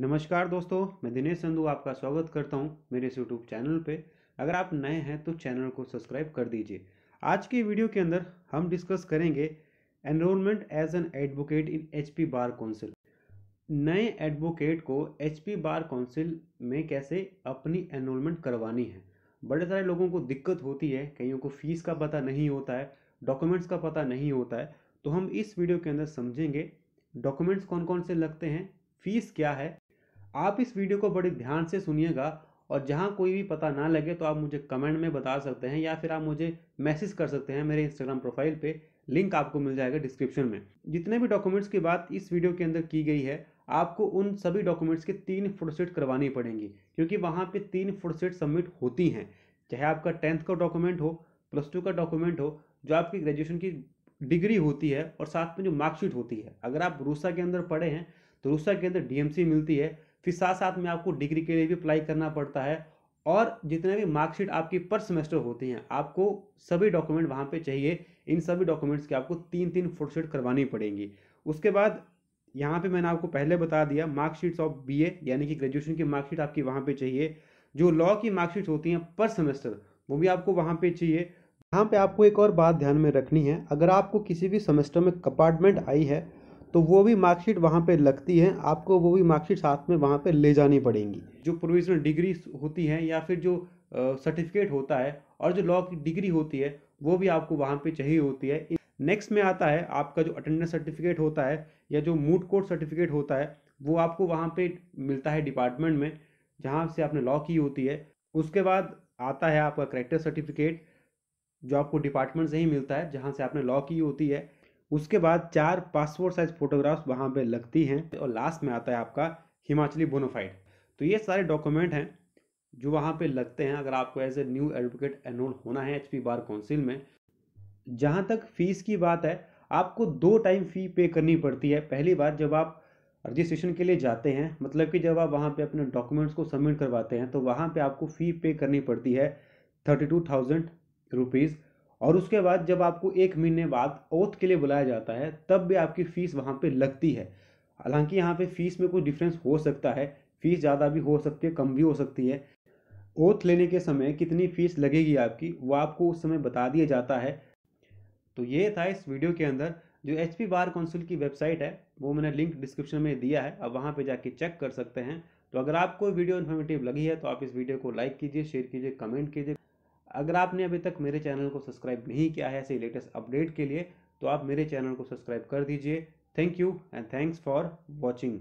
नमस्कार दोस्तों मैं दिनेश संधू आपका स्वागत करता हूं मेरे इस यूट्यूब चैनल पे अगर आप नए हैं तो चैनल को सब्सक्राइब कर दीजिए आज की वीडियो के अंदर हम डिस्कस करेंगे enrolment as an advocate in H bar council नए एडवोकेट को एच बार काउंसिल में कैसे अपनी एनरोलमेंट करवानी है बड़े सारे लोगों को दिक्कत होती है कईयों को फीस का पता नहीं होता है डॉक्यूमेंट्स का पता नहीं होता है तो हम इस वीडियो के अंदर समझेंगे डॉक्यूमेंट्स कौन कौन से लगते हैं फीस क्या है आप इस वीडियो को बड़े ध्यान से सुनिएगा और जहाँ कोई भी पता ना लगे तो आप मुझे कमेंट में बता सकते हैं या फिर आप मुझे मैसेज कर सकते हैं मेरे इंस्टाग्राम प्रोफाइल पे लिंक आपको मिल जाएगा डिस्क्रिप्शन में जितने भी डॉक्यूमेंट्स की बात इस वीडियो के अंदर की गई है आपको उन सभी डॉक्यूमेंट्स के तीन फोटोसेट करवानी पड़ेंगी क्योंकि वहाँ पर तीन फोटोसेट सबमिट होती हैं चाहे आपका टेंथ का डॉक्यूमेंट हो प्लस टू का डॉक्यूमेंट हो जो आपकी ग्रेजुएशन की डिग्री होती है और साथ में जो मार्कशीट होती है अगर आप रूसा के अंदर पढ़े हैं तो रूसा के अंदर डीएमसी मिलती है फिर साथ साथ में आपको डिग्री के लिए भी अप्लाई करना पड़ता है और जितने भी मार्कशीट आपकी पर सेमेस्टर होती हैं आपको सभी डॉक्यूमेंट वहाँ पर चाहिए इन सभी डॉक्यूमेंट्स की आपको तीन तीन फोटोशीट करवानी पड़ेंगी उसके बाद यहाँ पे मैंने आपको पहले बता दिया मार्कशीट्स ऑफ बीए यानी कि ग्रेजुएशन की मार्कशीट आपकी वहाँ पे चाहिए जो लॉ की मार्कशीट होती हैं पर सेमेस्टर वो भी आपको वहाँ पे चाहिए यहाँ पे आपको एक और बात ध्यान में रखनी है अगर आपको किसी भी सेमेस्टर में कंपार्टमेंट आई है तो वो भी मार्कशीट वहाँ पे लगती है आपको वो भी मार्कशीट साथ में वहाँ पे ले जानी पड़ेंगी जो प्रोविजनल डिग्री होती हैं या फिर जो सर्टिफिकेट होता है और जो लॉ की डिग्री होती है वो भी आपको वहाँ पे चाहिए होती है नेक्स्ट में आता है आपका जो अटेंडेंस सर्टिफिकेट होता है या जो मूड कोर्ट सर्टिफिकेट होता है वो आपको वहाँ पर मिलता है डिपार्टमेंट में जहाँ से आपने लॉ की होती है उसके बाद आता है आपका करेक्टर सर्टिफिकेट जो आपको डिपार्टमेंट से ही मिलता है जहाँ से आपने लॉ की होती है उसके बाद चार पासपोर्ट साइज फोटोग्राफ्स वहाँ पे लगती हैं और लास्ट में आता है आपका हिमाचली बोनोफाइड तो ये सारे डॉक्यूमेंट हैं जो वहाँ पे लगते हैं अगर आपको as a new advocate enrol होना है एच बार काउंसिल में जहाँ तक फीस की बात है आपको दो टाइम फ़ी पे करनी पड़ती है पहली बार जब आप रजिस्ट्रेशन के लिए जाते हैं मतलब कि जब आप वहाँ पे अपने डॉक्यूमेंट्स को सबमिट करवाते हैं तो वहाँ पे आपको फ़ी पे करनी पड़ती है थर्टी टू थाउजेंड रुपीज़ और उसके बाद जब आपको एक महीने बाद ओथ के लिए बुलाया जाता है तब भी आपकी फ़ीस वहाँ पर लगती है हालांकि यहाँ पर फ़ीस में कोई डिफरेंस हो सकता है फ़ीस ज़्यादा भी हो सकती है कम भी हो सकती है ओथ लेने के समय कितनी फ़ीस लगेगी आपकी वो आपको उस समय बता दिया जाता है तो ये था इस वीडियो के अंदर जो एच पी बार काउंसिल की वेबसाइट है वो मैंने लिंक डिस्क्रिप्शन में दिया है अब वहाँ पे जाके चेक कर सकते हैं तो अगर आपको वीडियो इन्फॉर्मेटिव लगी है तो आप इस वीडियो को लाइक कीजिए शेयर कीजिए कमेंट कीजिए अगर आपने अभी तक मेरे चैनल को सब्सक्राइब नहीं किया है ऐसे लेटेस्ट अपडेट के लिए तो आप मेरे चैनल को सब्सक्राइब कर दीजिए thank you and thanks for watching